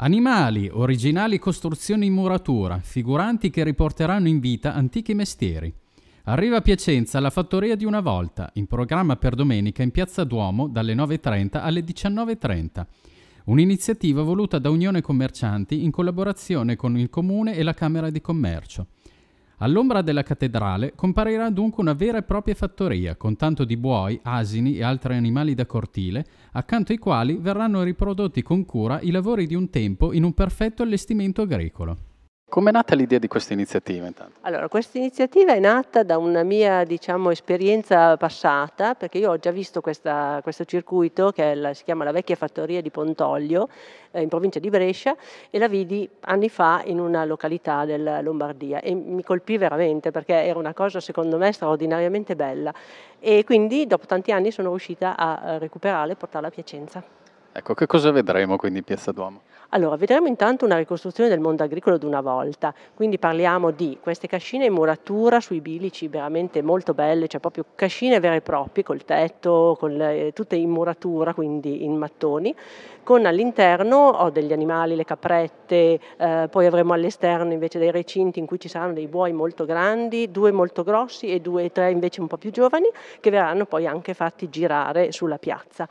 Animali, originali costruzioni in muratura, figuranti che riporteranno in vita antichi mestieri. Arriva a Piacenza la fattoria di una volta, in programma per domenica in Piazza Duomo dalle 9.30 alle 19.30. Un'iniziativa voluta da Unione Commercianti in collaborazione con il Comune e la Camera di Commercio. All'ombra della cattedrale comparirà dunque una vera e propria fattoria, con tanto di buoi, asini e altri animali da cortile, accanto ai quali verranno riprodotti con cura i lavori di un tempo in un perfetto allestimento agricolo. Come è nata l'idea di questa iniziativa intanto? Allora, questa iniziativa è nata da una mia diciamo, esperienza passata, perché io ho già visto questa, questo circuito che la, si chiama la vecchia fattoria di Pontoglio, eh, in provincia di Brescia, e la vidi anni fa in una località della Lombardia e mi colpì veramente perché era una cosa secondo me straordinariamente bella e quindi dopo tanti anni sono riuscita a recuperarla e portarla a Piacenza. Ecco, che cosa vedremo quindi in Piazza Duomo? Allora, vedremo intanto una ricostruzione del mondo agricolo di una volta, quindi parliamo di queste cascine in muratura sui bilici, veramente molto belle, cioè proprio cascine vere e proprie, col tetto, col, eh, tutte in muratura, quindi in mattoni, con all'interno ho degli animali, le caprette, eh, poi avremo all'esterno invece dei recinti in cui ci saranno dei buoi molto grandi, due molto grossi e due e tre invece un po' più giovani, che verranno poi anche fatti girare sulla piazza.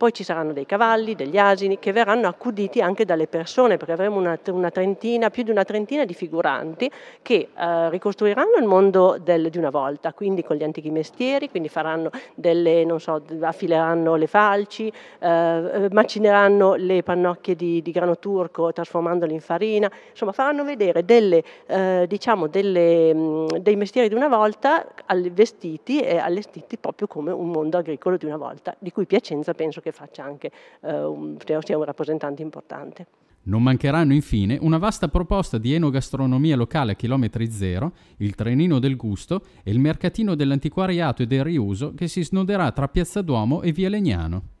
Poi ci saranno dei cavalli, degli asini che verranno accuditi anche dalle persone perché avremo una, una trentina, più di una trentina di figuranti che eh, ricostruiranno il mondo del, di una volta, quindi con gli antichi mestieri, quindi faranno delle, non so, affileranno le falci, eh, eh, macineranno le pannocchie di, di grano turco trasformandole in farina, insomma faranno vedere delle, eh, diciamo delle, dei mestieri di una volta vestiti e allestiti proprio come un mondo agricolo di una volta, di cui Piacenza penso che che faccia anche, eh, un, sia un rappresentante importante. Non mancheranno infine una vasta proposta di enogastronomia locale a chilometri zero, il trenino del gusto e il mercatino dell'antiquariato e del riuso che si snoderà tra Piazza Duomo e Via Legnano.